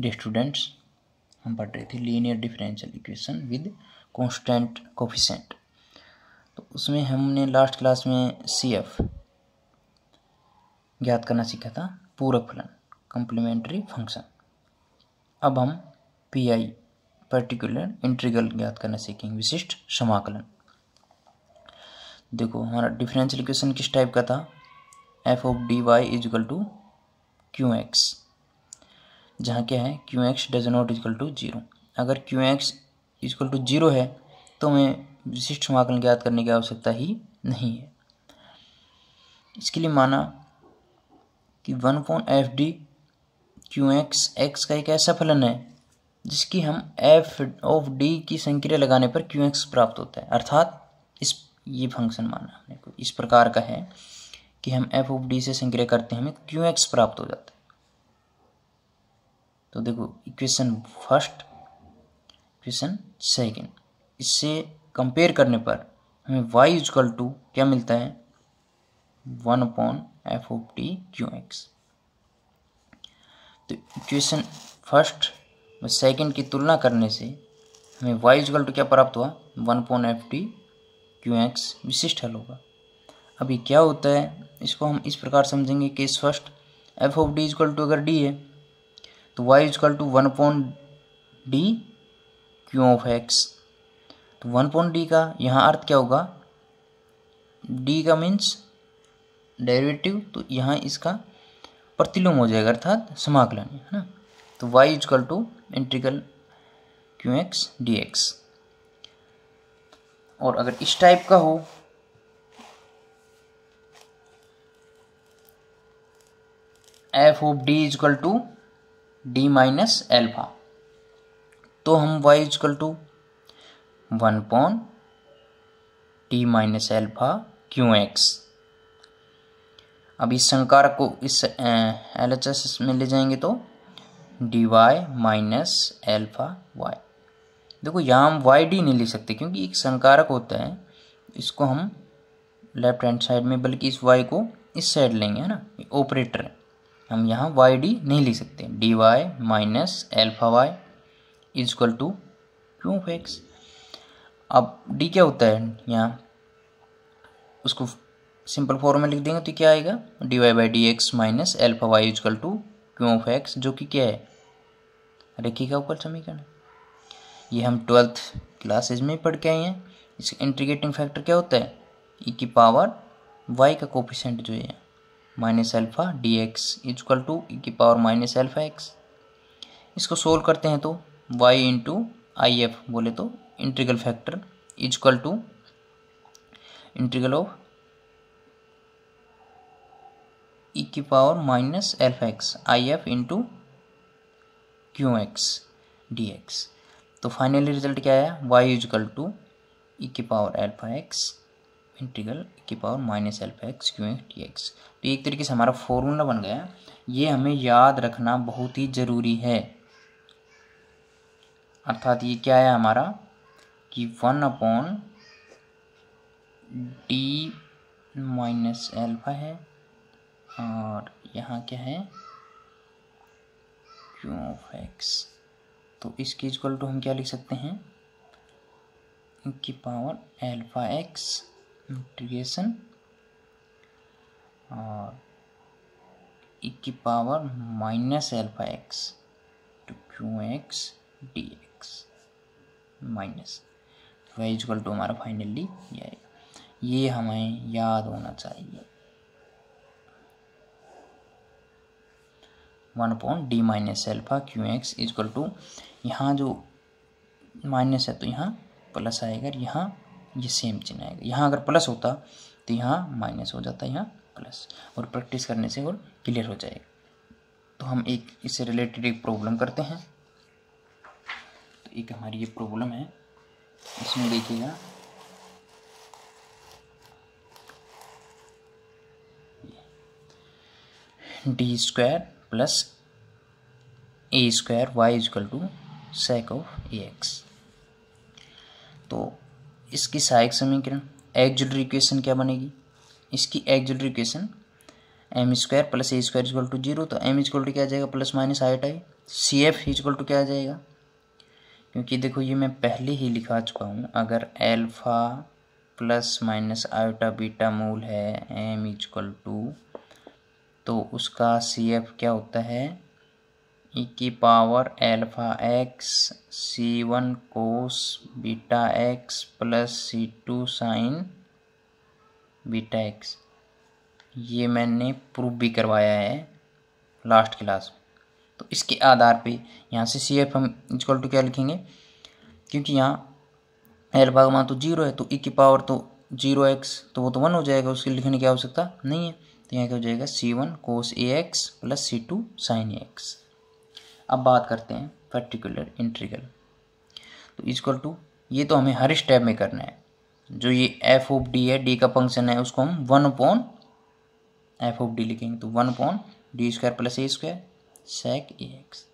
day students हम पढ़ रहे थे linear differential equation with constant coefficient तो उसमें हमने लास्ट क्लास में सी एफ ज्ञात करना सीखा था पूरक फलन कम्प्लीमेंट्री फंक्शन अब हम पी आई पर्टिकुलर इंट्रीगल ज्ञात करना सीखेंगे विशिष्ट समाकलन देखो हमारा डिफरेंशियल इक्वेशन किस टाइप का था F of D Y equal to Q X जहाँ क्या है Q X does not equal to zero अगर Q X equal to zero है तो हमें विशिष्ट समाकलन ज्ञात करने की आवश्यकता ही नहीं है इसके लिए माना कि one point F D Q X X का एक ऐसा फलन है जिसकी हम एफ ऑफ डी की संक्रिया लगाने पर क्यू एक्स प्राप्त होता है अर्थात इस ये फंक्शन माना हमने को इस प्रकार का है कि हम एफ ऑफ डी से संक्रिया करते हैं हमें क्यू एक्स प्राप्त हो जाता है तो देखो इक्वेशन फर्स्ट इक्वेशन सेकेंड इससे कंपेयर करने पर हमें वाई इजकल टू क्या मिलता है one upon F O T Q X तो इक्वेशन फर्स्ट व सेकेंड की तुलना करने से हमें वाई इजकल टू क्या प्राप्त हुआ one upon F T Q X विशिष्ट हल होगा अभी क्या होता है इसको हम इस प्रकार समझेंगे कि first F of D equal to अगर डी है तो Y equal to one point D Q of X तो वन पॉइंट डी का यहाँ अर्थ क्या होगा डी का मीन्स डेरिवेटिव तो यहाँ इसका प्रतिलोम हो जाएगा अर्थात समाकलन है ना तो y equal to integral Q X D X और अगर इस टाइप का हो F of D equal to D minus alpha तो हम Y equal to one upon T minus alpha Q X अब इस संकारक को इस एल एच एस में ले जाएंगे तो D Y minus alpha Y देखो यहाँ हम वाई डी नहीं ले सकते क्योंकि एक संकारक होता है इसको हम लेफ्ट हैंड साइड में बल्कि इस वाई को इस साइड लेंगे है ना ऑपरेटर है हम यहाँ वाई डी नहीं लिख सकते D Y minus alpha Y equal to Q X अब डी क्या होता है यहाँ उसको सिंपल फॉर्म में लिख देंगे तो क्या आएगा D Y by D X minus alpha Y equal to Q of X जो कि क्या है रेखी का ऊपर समीकरण ये हम ट्वेल्थ क्लासेज में पढ़ के आए हैं इसका इंटीग्रेटिंग फैक्टर क्या होता है ई e की पावर वाई का कोफिशेंट जो है minus alpha D X equal to E e की पावर माइनस एल्फा एक्स इसको सोल्व करते हैं तो वाई इंटू आई एफ बोले तो integral factor equal to integral of E e की power minus alpha X I F into Q X D X तो finally result क्या आया Y equal to E e की पावर एल्फा एक्स इंटीग्रल की power minus alpha X Q X T X तो एक तरीके से हमारा फॉर्मूला बन गया ये हमें याद रखना बहुत ही ज़रूरी है अर्थात ये क्या है हमारा कि one upon D minus alpha है और यहाँ क्या है क्यू ऑफ एक्स तो इसके इक्वल टू हम क्या लिख सकते हैं की पावर एल्फ़ा एक्स इंटीग्रेशन और ई e की power minus alpha X to Q X D X minus तो टू हमारा फाइनली ये आएगा ये हमें याद होना चाहिए one point D minus alpha Q X equal to यहाँ जो माइनस है तो यहाँ प्लस आएगा यहाँ ये सेम चिन्ह आएगा यहाँ अगर प्लस होता तो यहाँ माइनस हो जाता यहाँ प्लस और प्रैक्टिस करने से और क्लियर हो जाएगा तो हम एक इससे रिलेटेड एक प्रॉब्लम करते हैं तो एक हमारी ये प्रॉब्लम है इसमें देखिएगा D square plus A square Y equal to sec of A X तो इसकी सहायक समीकरण एक्जुलरी इक्वेशन क्या बनेगी इसकी auxiliary equation M square plus A square equal to zero तो एम इजक्ल टू क्या आ जाएगा प्लस माइनस हाइट I C F equal to क्या आ जाएगा क्योंकि देखो ये मैं पहले ही लिखा चुका हूँ अगर alpha plus minus iota beta मूल है एम इजक्ल टू तो उसका सी एफ क्या होता है ई e की power alpha X C one cos beta X plus सी टू साइन बीटा एक्स ये मैंने प्रूफ भी करवाया है लास्ट क्लास तो इसके आधार पे यहाँ से सी एफ हम इजकल टू क्या लिखेंगे क्योंकि यहाँ अल्फा का मान तो जीरो है तो ई e की पावर तो जीरो एक्स तो वो तो वन हो जाएगा उसके लिखने की आवश्यकता नहीं है तो यहाँ क्या हो जाएगा सी वन कोस ए एक्स प्लस सी टू साइन ए एक्स अब बात करते हैं पर्टिकुलर इंट्रीगल तो इजक्ल टू ये तो हमें हर स्टेप में करना है जो ये एफ ओफ डी है डी का फंक्शन है उसको हम one upon f of D लिखेंगे तो one upon D square plus A square sec a x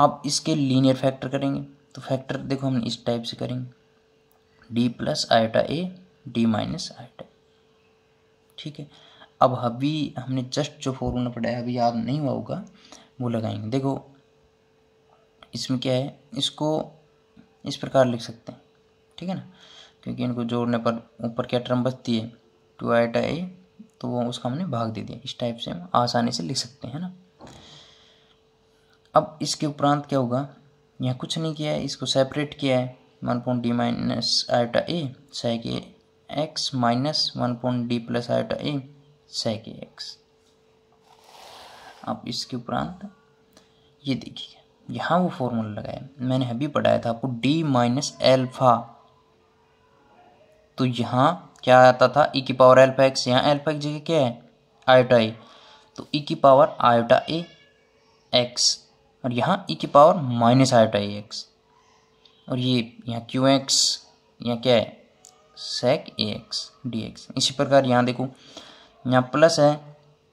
अब इसके लीनियर फैक्टर करेंगे तो फैक्टर देखो हम इस टाइप से करेंगे D plus iota a D minus iota ठीक है अब अभी हमने जस्ट जो फॉर्मूला पढ़ाया अभी याद नहीं हुआ होगा वो लगाएंगे देखो इसमें क्या है इसको इस प्रकार लिख सकते हैं ठीक है ना क्योंकि इनको जोड़ने पर ऊपर क्या टर्म बचती है टू टा ए तो वो उसका हमने भाग दे दिया इस टाइप से हम आसानी से लिख सकते हैं ना अब इसके उपरांत क्या होगा यहाँ कुछ नहीं किया है इसको सेपरेट किया है one point D minus iota a sec a x minus one point D plus टा ए सैक ए एक्स आप इसके उपरांत ये देखिए यहाँ वो फॉर्मूला लगाया मैंने अभी पढ़ाया था आपको डी माइनस एल्फा तो यहाँ क्या आता था ई e की पावर एल्फा एक्स यहाँ एल्फा की जगह क्या है आयोटा ए तो ई e की पावर आयोटा ए एक्स और यहाँ ई e की power minus iota a x और ये यहाँ क्यू एक्स यहाँ क्या है sec a x D x इसी प्रकार यहाँ देखो यहाँ प्लस है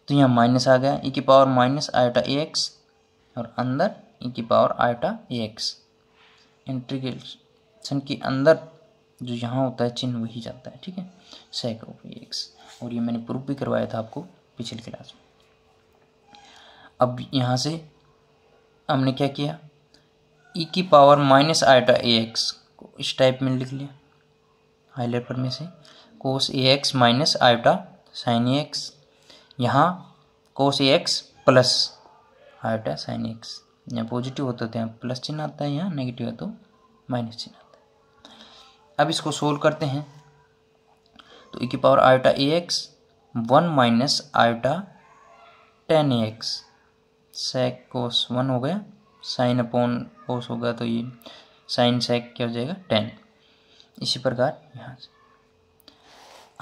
तो यहाँ माइनस आ गया ई e की power minus iota a x और अंदर ई e की power iota a x integration के अंदर जो यहाँ होता है चिन्ह वही जाता है ठीक है सेक ऑफ ए एक्स और ये मैंने प्रूफ भी करवाया था आपको पिछली क्लास में अब यहाँ से हमने क्या किया ई e की power minus iota a x को इस टाइप में लिख लिया हाईलाइट पर में से कोस ए एक्स माइनस आयोटा साइन ए एक्स यहाँ cos x plus iota sine x यहाँ पॉजिटिव होते तो यहाँ प्लस चिन्ह आता है यहाँ नेगेटिव है तो माइनस चिन्ह आता है अब इसको सोल्व करते हैं तो ई e की power iota a x one minus iota tan a x sec cos one हो गया साइन अपॉन कोस होगा तो ये साइन सेक क्या हो जाएगा टेन इसी प्रकार यहाँ से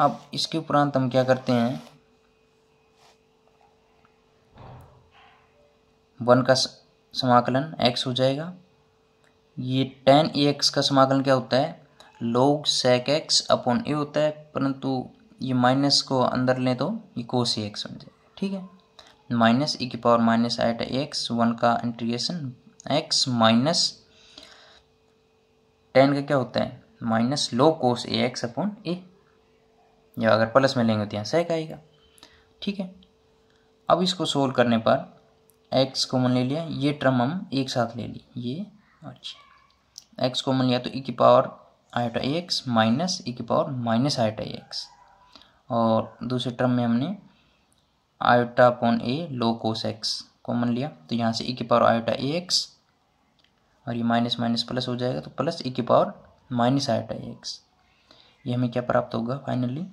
अब इसके उपरांत हम क्या करते हैं वन का समाकलन एक्स हो जाएगा ये टेन ए एक्स का समाकलन क्या होता है लोग सेक एक्स अपॉन ए होता है परंतु ये माइनस को अंदर लें तो ये कोस ए एक्स बन जाएगा ठीक है माइनस ई e की power minus eight x one का इंटीग्रेशन एक्स माइनस टेन का क्या होता है minus log cos A x upon a या अगर प्लस में लेंगे तो यहाँ सेक आएगा ठीक है अब इसको सोल्व करने पर एक्स कॉमन ले लिया ये टर्म हम एक साथ ले ली ये अच्छा एक्स कॉमन लिया तो ई e की power iota x minus e की पावर माइनस आइटा एक्स और दूसरे टर्म में हमने iota upon a log cos x common लिया तो यहाँ से ई e की पावर आयोटा ए एक्स और ये माइनस माइनस प्लस हो जाएगा तो प्लस ई e की पावर माइनस आयोटा एक्स ये हमें क्या प्राप्त होगा फाइनली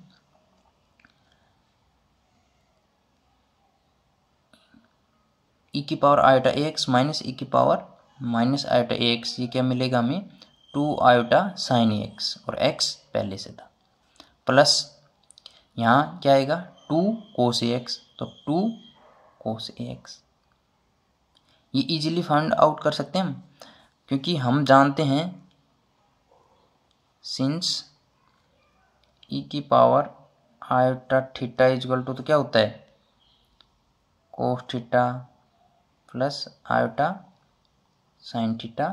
ई e की power iota x minus e की पावर माइनस आयोटा एक्स ये क्या मिलेगा हमें टू आयोटा साइन एक्स और एक्स पहले से था प्लस यहाँ क्या आएगा टू कोस एक्स तो टू कोस एक्स ये इजीली फाइंड आउट कर सकते हैं हम क्योंकि हम जानते हैं सिंस ई e की power iota theta equal to तो क्या होता है cos theta plus iota sine theta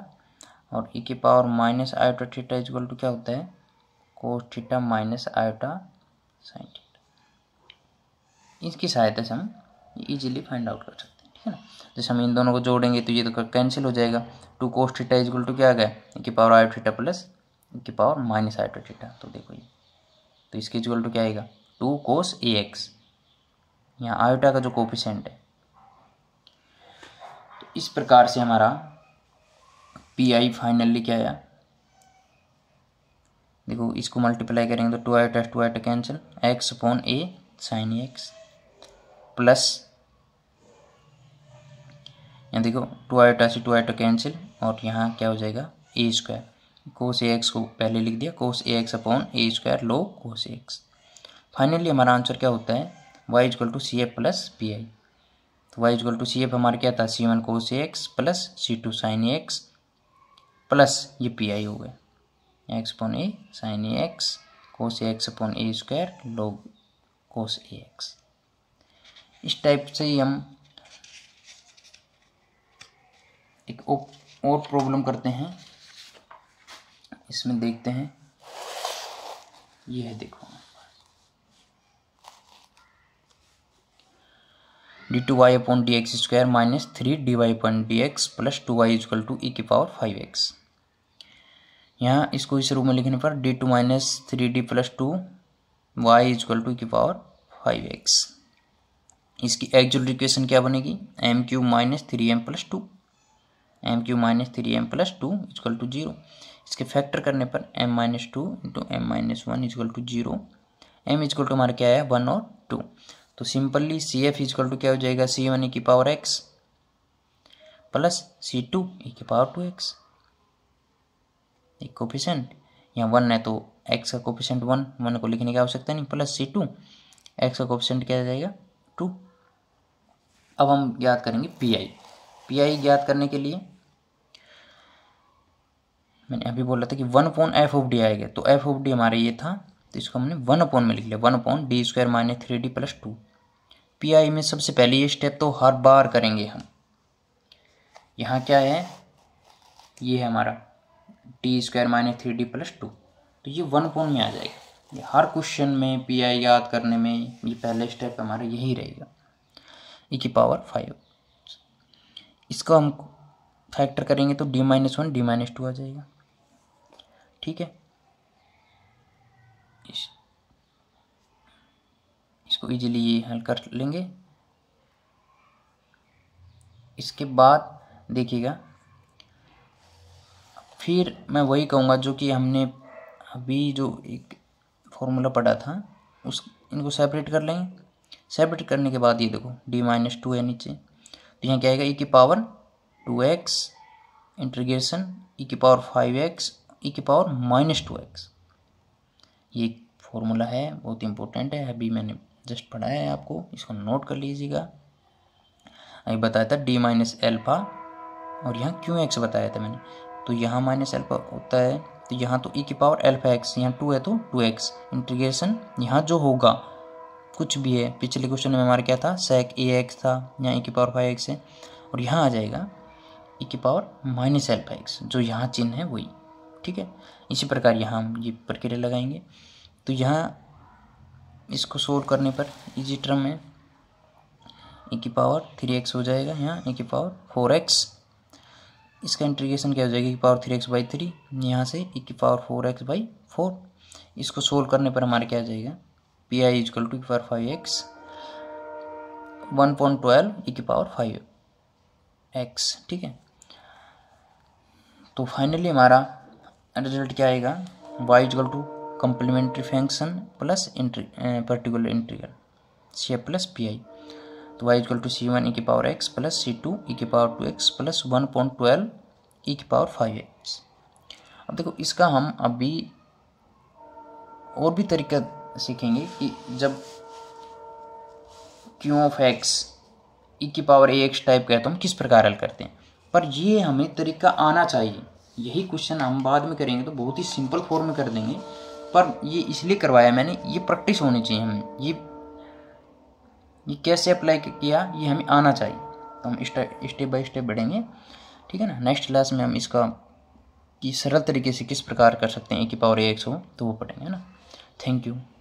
और ई e की power minus iota theta equal to क्या होता है cos theta minus iota sine theta इसकी सहायता से हम इजीली फाइंड आउट कर सकते हैं ठीक है ना जैसे हम इन दोनों को जोड़ेंगे तो ये तो कैंसिल हो जाएगा two cos theta equal to क्या आ गया ई e की power iota theta plus e e की पावर माइनस आयोटा थीटा तो देखो ये तो इसके इजक्वल टू क्या आएगा टू कोस ए एक्स यहाँ आयोटा का जो कोफिशेंट है इस प्रकार से हमारा पी आई फाइनली क्या आया देखो इसको मल्टीप्लाई करेंगे तो two i s two i cancel x upon a sine x plus यहाँ देखो two i s two i cancel और यहाँ क्या हो जाएगा ए स्क्वायर कोस ए एक्स को पहले लिख दिया cos A x upon a square log cos x finally हमारा आंसर क्या होता है y equal to c a plus P I तो y equal to C F हमारा क्या था c one c x plus सी टू साइन एक्स प्लस ये P I हो गया x upon a sine x cos x upon a square log cos A x इस type से ही हम एक और प्रॉब्लम करते हैं इसमें देखते हैं ये है देखो D two y upon D x square minus three D y upon D x plus two y equal to e की पावर फाइव एक्स यहाँ इसको इस रूप में लिखने पर D two minus three D plus two y equal to की power five x इसकी एक्चुअल इक्वेशन क्या बनेगी m q minus three m plus two m q minus three m plus two equal to zero इसके factor करने पर m minus two into m minus one equal to zero m equal to हमारा क्या है one और two तो simply C F equal to क्या हो जाएगा सी वन e की पावर एक्स प्लस सी टू की पावर टू एक्स एक कोफिशेंट यहाँ वन है तो एक्स का कोफिशेंट वन वन को लिखने की आवश्यकता नहीं प्लस सी टू एक्स का कोफिशेंट क्या जाएगा टू अब हम याद करेंगे पी आई पी आई याद करने के लिए मैंने अभी बोला था कि one upon f of D आएगा तो एफ ऑफ डी हमारा ये था तो इसको हमने वन अपॉन में लिख लिया one upon D square minus three D plus two PI में सबसे पहले ये स्टेप तो हर बार करेंगे हम यहाँ क्या है ये है हमारा T square minus three D plus two तो ये वन पॉइंट में आ जाएगा ये हर क्वेश्चन में पी आई याद करने में ये पहले स्टेप हमारा यही रहेगा ई e की पावर फाइव इसका हम फैक्टर करेंगे तो D minus one D minus two आ जाएगा ठीक है इस इसको इजीली ये हल कर लेंगे इसके बाद देखिएगा फिर मैं वही कहूँगा जो कि हमने अभी जो एक फॉर्मूला पढ़ा था उस इनको सेपरेट कर लेंगे सेपरेट करने के बाद ये देखो डी माइनस टू है नीचे तो यहाँ क्या आएगा ई e की power two x integration e की पावर फाइव एक्स ई की पावर माइनस टू एक्स ये फॉर्मूला है बहुत इंपॉर्टेंट है अभी मैंने जस्ट पढ़ाया है आपको इसको नोट कर लीजिएगा अभी बताया था डी माइनस एल्फा और यहाँ क्यू एक्स बताया था मैंने तो यहाँ माइनस एल्फा होता है तो यहाँ तो ई e की पावर एल्फा एक्स यहाँ टू है तो टू एक्स इंटीग्रेशन यहाँ जो होगा कुछ भी है पिछले क्वेश्चन में हमारा क्या था सेक ए एक्स था यहाँ ई e की पावर फाइव एक्स है और यहाँ आ जाएगा ई e की पावर माइनस एल्फा एक्स जो यहाँ चिन्ह है वही ठीक है इसी प्रकार यहाँ हम ये प्रक्रिया लगाएंगे तो यहाँ इसको सोल्व करने पर इजी टर्म में ए e की पावर थ्री एक्स हो जाएगा यहाँ ए e की पावर फोर एक्स इसका इंटीग्रेशन क्या हो जाएगा ए e की power three x by three यहाँ से ए की power four x by four इसको सोल्व करने पर हमारे क्या आ जाएगा पी आई इजकल टू की power five x one point twelve a की पावर फाइव एक्स ठीक है तो फाइनली हमारा रिजल्ट क्या आएगा y equal to complementary function plus इंट्री particular integral C F plus P I तो y equal to c one e की पावर एक्स प्लस सी टू ई की power two x plus one point twelve e की power five x अब देखो इसका हम अभी और भी तरीका सीखेंगे कि जब क्यू ऑफ एक्स ई की पावर ए एक्स टाइप का है तो हम किस प्रकार हल करते हैं पर ये हमें तरीका आना चाहिए यही क्वेश्चन हम बाद में करेंगे तो बहुत ही सिंपल फॉर्म में कर देंगे पर ये इसलिए करवाया मैंने ये प्रैक्टिस होनी चाहिए हमें ये ये कैसे अप्लाई किया ये हमें आना चाहिए तो हम स्टेप बाय स्टेप बढ़ेंगे ठीक है ना नेक्स्ट क्लास में हम इसका कि सरल तरीके से किस प्रकार कर सकते हैं एक पावर एक्स हो तो वो पढ़ेंगे ना थैंक यू